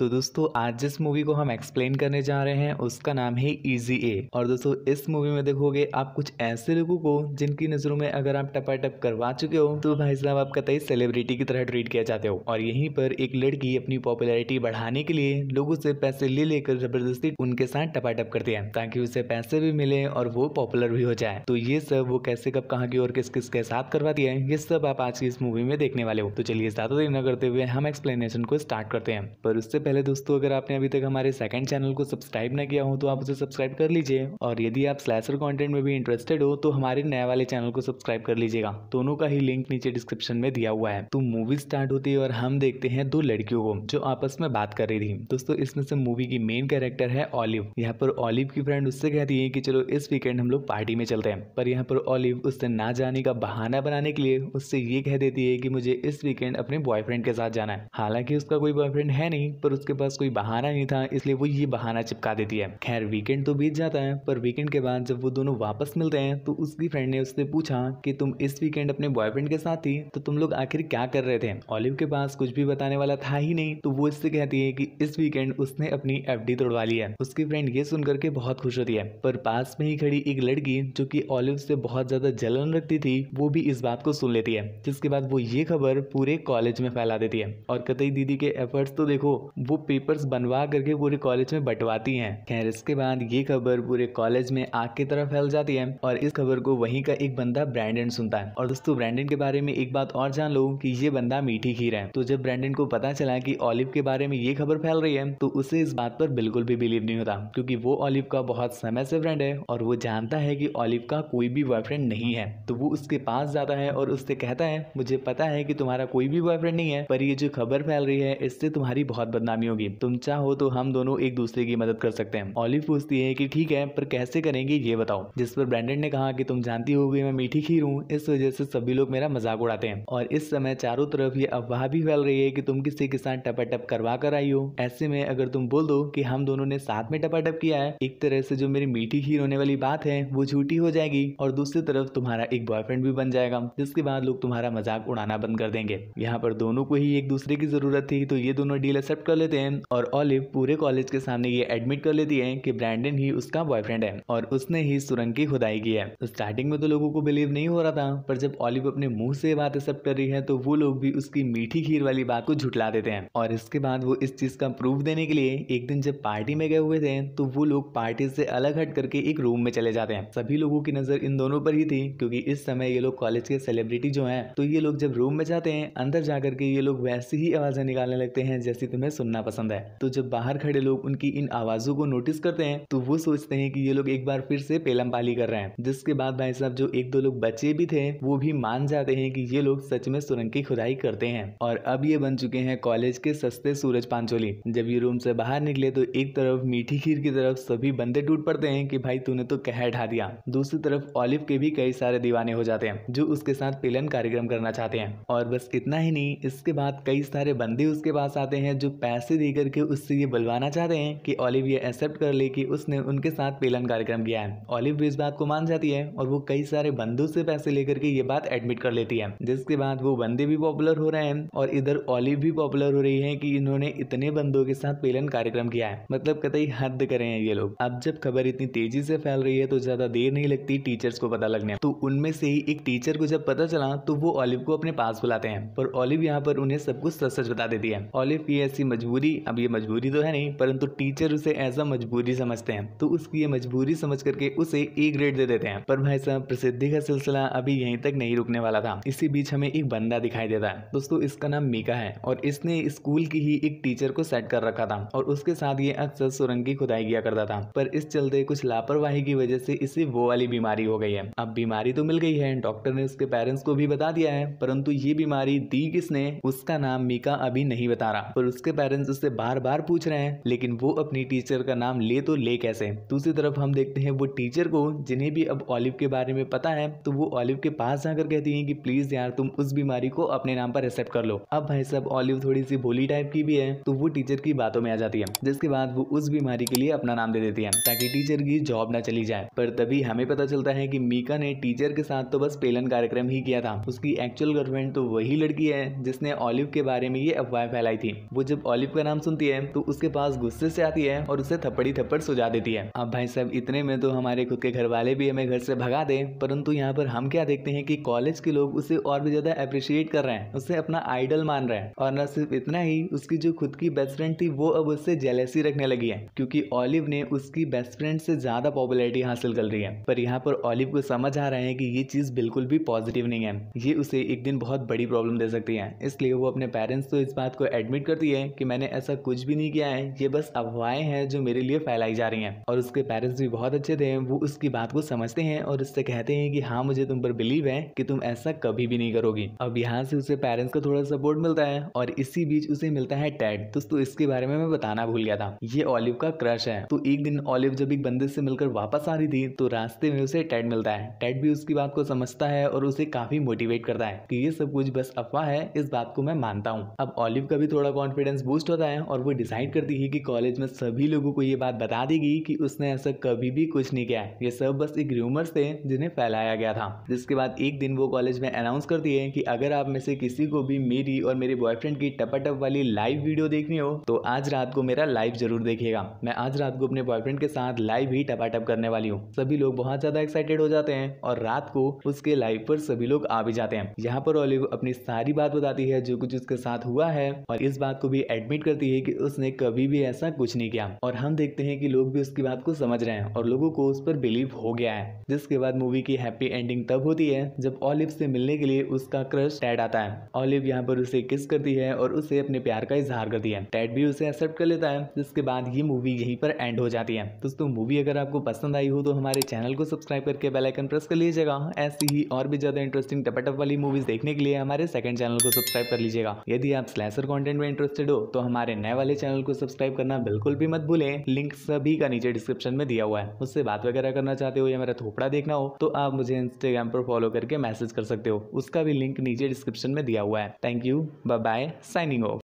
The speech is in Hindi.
तो दोस्तों आज जिस मूवी को हम एक्सप्लेन करने जा रहे हैं उसका नाम है ईजी ए और दोस्तों इस मूवी में देखोगे आप कुछ ऐसे लोगों को जिनकी नजरों में अगर आप टप करवा चुके हो तो भाई साहब आप कतई सेलिब्रिटी की तरह ट्रीट किया जाते हो और यहीं पर एक लड़की अपनी पॉपुलरिटी बढ़ाने के लिए लोगों से पैसे ले लेकर जबरदस्ती उनके साथ टपाटप करती है ताकि उसे पैसे भी मिले और वो पॉपुलर भी हो जाए तो ये सब वो कैसे कब कहाँ की और किस किस के साथ करवाती है ये सब आप आज की इस मूवी में देखने वाले हो तो चलिए ज्यादा देर न करते हुए हम एक्सप्लेनेशन को स्टार्ट करते हैं पर उससे पहले दोस्तों अगर आपने अभी तक हमारे सेकंड चैनल को सब्सक्राइब ना किया हो तो आप उसे सब्सक्राइब कर लीजिए और यदि आप स्लैसर कंटेंट में भी इंटरेस्टेड हो तो हमारे नए वाले चैनल को सब्सक्राइब कर लीजिएगा दोनों का ही लिंक नीचे डिस्क्रिप्शन में दिया हुआ है तो मूवी स्टार्ट होती है और हम देखते हैं दो लड़कियों को जो आपस में बात कर रही थी दोस्तों इसमें से मूवी की मेन कैरेक्टर है ऑलिव यहाँ पर ऑलिव की फ्रेंड उससे कहती है की चलो इस वीकेंड हम लोग पार्टी में चलते हैं पर यहाँ पर ऑलिव उससे ना जाने का बहाना बनाने के लिए उससे ये कह देती है की मुझे इस वीकेंड अपने बॉयफ्रेंड के साथ जाना है हालांकि उसका कोई बॉयफ्रेंड है नहीं पर उसके पास कोई बहाना नहीं था इसलिए वो ये बहाना चिपका देती है खैर वीकेंड तो बीत जाता है पर वीकेंड के बाद जब वो दोनों वापस मिलते हैं तो उसकी फ्रेंड ने उससे पूछा कि तुम इस वीकेंड अपने बॉयफ्रेंड के साथ थी तो तुम लोग आखिर क्या कर रहे थे ऑलिव के पास कुछ भी बताने वाला था ही नहीं तो वो इससे कहती है कि इस वीकेंड उसने अपनी एफ तोड़वा ली है उसकी फ्रेंड ये सुनकर के बहुत खुश होती है पर पास में ही खड़ी एक लड़की जो की ऑलिव से बहुत ज्यादा जलन रखती थी वो भी इस बात को सुन लेती है जिसके बाद वो ये खबर पूरे कॉलेज में फैला देती है और कतई दीदी के एफर्ट्स तो देखो वो पेपर्स बनवा करके पूरे कॉलेज में बटवाती हैं खैर इसके बाद ये खबर पूरे कॉलेज में आग की तरह फैल जाती है और इस खबर को वहीं का एक बंदा ब्रैंडन सुनता है और दोस्तों ब्रैंडन के बारे में एक बात और जान लो कि ये बंदा मीठी खीर है तो जब ब्रैंडन को पता चला कि ऑलिव के बारे में ये खबर फैल रही है तो उसे इस बात पर बिल्कुल भी बिलीव नहीं होता क्योंकि वो ऑलिव का बहुत समय से फ्रेंड है और वो जानता है कि ऑलिव का कोई भी बॉयफ्रेंड नहीं है तो वो उसके पास जाता है और उससे कहता है मुझे पता है कि तुम्हारा कोई भी बॉयफ्रेंड नहीं है पर ये जो खबर फैल रही है इससे तुम्हारी बहुत बदनाम बदनामी होगी तुम चाहो तो हम दोनों एक दूसरे की मदद कर सकते हैं ऑलिव पूछती है कि ठीक है पर कैसे करेंगे ये बताओ जिस पर ब्रांडेड ने कहा कि तुम जानती हो मैं मीठी खीर हूँ इस वजह से सभी लोग मेरा मजाक उड़ाते हैं और इस समय चारों तरफ ये अफवाह भी फैल रही है कि तुम किसी के साथ टपाटप करवा कर आई हो ऐसे में अगर तुम बोल दो कि हम दोनों ने साथ में टपाटप किया है एक तरह से जो मेरी मीठी खीर होने वाली बात है वो झूठी हो जाएगी और दूसरी तरफ तुम्हारा एक बॉयफ्रेंड भी बन जाएगा जिसके बाद लोग तुम्हारा मजाक उड़ाना बंद कर देंगे यहाँ पर दोनों को ही एक दूसरे की जरूरत थी तो ये दोनों डील एक्सेप्ट कर लेते हैं और ऑलिव पूरे कॉलेज के सामने ये एडमिट कर लेती है कि ब्रैंडन ही उसका बॉयफ्रेंड है और उसने ही सुरंग की खुदाई की है स्टार्टिंग तो में तो लोगों को बिलीव नहीं हो रहा था पर जब ऑलिव अपने मुंह से बात एक्सेप्ट कर रही है तो वो लोग भी उसकी मीठी खीर वाली बात को झुटला देते हैं और इसके बाद वो इस चीज का प्रूफ देने के लिए एक दिन जब पार्टी में गए हुए थे तो वो लोग पार्टी से अलग हट करके एक रूम में चले जाते हैं सभी लोगों की नजर इन दोनों पर ही थी क्योंकि इस समय ये लोग कॉलेज के सेलिब्रिटी जो है तो ये लोग जब रूम में जाते हैं अंदर जाकर के ये लोग वैसी ही आवाजें निकालने लगते हैं जैसी तुम्हें सुन सुनना पसंद है तो जब बाहर खड़े लोग उनकी इन आवाजों को नोटिस करते हैं तो वो सोचते हैं कि ये लोग एक बार फिर से पेलम पाली कर रहे हैं जिसके बाद भाई साहब जो एक दो लोग बचे भी थे वो भी मान जाते हैं कि ये लोग सच में सुरंग की खुदाई करते हैं और अब ये बन चुके हैं कॉलेज के सस्ते सूरज पांचोली जब ये रूम से बाहर निकले तो एक तरफ मीठी खीर की तरफ सभी बंदे टूट पड़ते हैं कि भाई तूने तो कह ढा दिया दूसरी तरफ ऑलिव के भी कई सारे दीवाने हो जाते हैं जो उसके साथ पेलन कार्यक्रम करना चाहते हैं और बस इतना ही नहीं इसके बाद कई सारे बंदे उसके पास आते हैं जो पैसे पैसे दे करके उससे ये बुलवाना चाहते हैं कि ऑलिव ये एक्सेप्ट कर ले कि उसने उनके साथ पेलन कार्यक्रम किया है ऑलिव भी इस बात को मान जाती है और वो कई सारे बंधु से पैसे लेकर के ये बात एडमिट कर लेती है जिसके बाद वो बंदे भी पॉपुलर हो रहे हैं और इधर ऑलिव भी पॉपुलर हो रही है की इन्होंने इतने बंदों के साथ पेलन कार्यक्रम किया है मतलब कतई हद करे हैं ये लोग अब जब खबर इतनी तेजी से फैल रही है तो ज्यादा देर नहीं लगती टीचर्स को पता लगने तो उनमें से ही एक टीचर को जब पता चला तो वो ऑलिव को अपने पास बुलाते हैं पर ऑलिव यहाँ पर उन्हें सब कुछ सच सच बता देती है ऑलिव की ऐसी मजबूत मजबूरी अब ये मजबूरी तो है नहीं परंतु टीचर उसे ऐसा मजबूरी समझते हैं तो उसकी ये मजबूरी समझ करके उसे ए ग्रेड दे देते हैं पर भाई साहब प्रसिद्धि का सिलसिला अभी यहीं तक नहीं रुकने वाला था इसी बीच हमें एक बंदा दिखाई देता है दोस्तों इसका नाम मीका है और इसने स्कूल की ही एक टीचर को सेट कर रखा था और उसके साथ ये अक्सर सुरंग की खुदाई किया करता था पर इस चलते कुछ लापरवाही की वजह से इसे वो वाली बीमारी हो गई है अब बीमारी तो मिल गई है डॉक्टर ने उसके पेरेंट्स को भी बता दिया है परंतु ये बीमारी दी किसने उसका नाम मीका अभी नहीं बता रहा पर उसके पेरेंट्स स्टूडेंट्स उससे बार बार पूछ रहे हैं लेकिन वो अपनी टीचर का नाम ले तो ले कैसे दूसरी तरफ हम देखते हैं वो टीचर को जिन्हें भी अब ऑलिव के बारे में पता है तो वो ऑलिव के पास जाकर कहती है कि प्लीज यार तुम उस बीमारी को अपने नाम पर एक्सेप्ट कर लो अब भाई साहब ऑलिव थोड़ी सी भोली टाइप की भी है तो वो टीचर की बातों में आ जाती है जिसके बाद वो उस बीमारी के लिए अपना नाम दे देती है ताकि टीचर की जॉब ना चली जाए पर तभी हमें पता चलता है की मीका ने टीचर के साथ तो बस पेलन कार्यक्रम ही किया था उसकी एक्चुअल गर्लफ्रेंड तो वही लड़की है जिसने ऑलिव के बारे में ये अफवाह फैलाई थी वो जब ऑलिव गरीब का नाम सुनती है तो उसके पास गुस्से से आती है और उसे थप्पड़ी थप्पड़ सुझा देती है अब भाई साहब इतने में तो हमारे खुद के घर वाले भी हमें घर से भगा दे परंतु यहाँ पर हम क्या देखते हैं कि कॉलेज के लोग उसे और भी ज्यादा अप्रिशिएट कर रहे हैं उसे अपना आइडल मान रहे हैं और न सिर्फ इतना ही उसकी जो खुद की बेस्ट फ्रेंड थी वो अब उससे जेलेसी रखने लगी है क्योंकि ऑलिव ने उसकी बेस्ट फ्रेंड से ज्यादा पॉपुलरिटी हासिल कर रही है पर यहाँ पर ऑलिव को समझ आ रहा है कि ये चीज बिल्कुल भी पॉजिटिव नहीं है ये उसे एक दिन बहुत बड़ी प्रॉब्लम दे सकती है इसलिए वो अपने पेरेंट्स को तो इस बात को एडमिट करती है कि मैंने मैंने ऐसा कुछ भी नहीं किया है ये बस अफवाहें हैं जो मेरे लिए फैलाई जा रही हैं और उसके पेरेंट्स भी बहुत अच्छे थे वो उसकी बात को समझते हैं और उससे कहते हैं कि हाँ मुझे तुम पर बिलीव है कि तुम ऐसा कभी भी नहीं करोगी अब यहाँ से उसे पेरेंट्स का थोड़ा सपोर्ट मिलता है और इसी बीच उसे मिलता है टैड दोस्तों इसके बारे में मैं बताना भूल गया था ये ऑलिव का क्रश है तो एक दिन ऑलिव जब एक बंदे से मिलकर वापस आ रही थी तो रास्ते में उसे टैड मिलता है टैड भी उसकी बात को समझता है और उसे काफी मोटिवेट करता है कि ये सब कुछ बस अफवाह है इस बात को मैं मानता हूँ अब ऑलिव का भी थोड़ा कॉन्फिडेंस बूस्ट बूस्ट होता है और वो डिसाइड करती है कि कॉलेज में सभी लोगों को ये बात बता देगी कि उसने ऐसा कभी भी कुछ नहीं किया ये सब बस एक रूमर्स थे जिन्हें फैलाया गया था जिसके बाद एक दिन वो कॉलेज में अनाउंस करती है कि अगर आप में से किसी को भी मेरी और मेरे बॉयफ्रेंड की टपा टप वाली लाइव वीडियो देखनी हो तो आज रात को मेरा लाइव जरूर देखेगा मैं आज रात को अपने बॉयफ्रेंड के साथ लाइव ही टपा टप करने वाली हूँ सभी लोग बहुत ज्यादा एक्साइटेड हो जाते हैं और रात को उसके लाइव पर सभी लोग आ भी जाते हैं यहाँ पर ऑलिव अपनी सारी बात बताती है जो कुछ उसके साथ हुआ है और इस बात को भी एडमिट एडमिट करती है कि उसने कभी भी ऐसा कुछ नहीं किया और हम देखते हैं कि लोग भी उसकी बात को समझ रहे हैं और लोगों को उस पर बिलीव हो गया है जिसके बाद मूवी की हैप्पी एंडिंग तब होती है जब ऑलिव से मिलने के लिए उसका क्रश टैड आता है ऑलिव यहाँ पर उसे किस करती है और उसे अपने प्यार का इजहार करती है टैड भी उसे एक्सेप्ट कर लेता है जिसके बाद ये मूवी यहीं पर एंड हो जाती है दोस्तों मूवी अगर आपको पसंद आई हो तो हमारे चैनल को सब्सक्राइब करके बेलाइकन प्रेस कर लीजिएगा ऐसी ही और भी ज्यादा इंटरेस्टिंग टपटप वाली मूवीज देखने के लिए हमारे सेकंड चैनल को सब्सक्राइब कर लीजिएगा यदि आप स्लैसर कंटेंट में इंटरेस्टेड हो तो तो हमारे नए वाले चैनल को सब्सक्राइब करना बिल्कुल भी मत भूलें लिंक सभी का नीचे डिस्क्रिप्शन में दिया हुआ है उससे बात वगैरह करना चाहते हो या मेरा थोपड़ा देखना हो तो आप मुझे इंस्टाग्राम पर फॉलो करके मैसेज कर सकते हो उसका भी लिंक नीचे डिस्क्रिप्शन में दिया हुआ है thank you bye signing of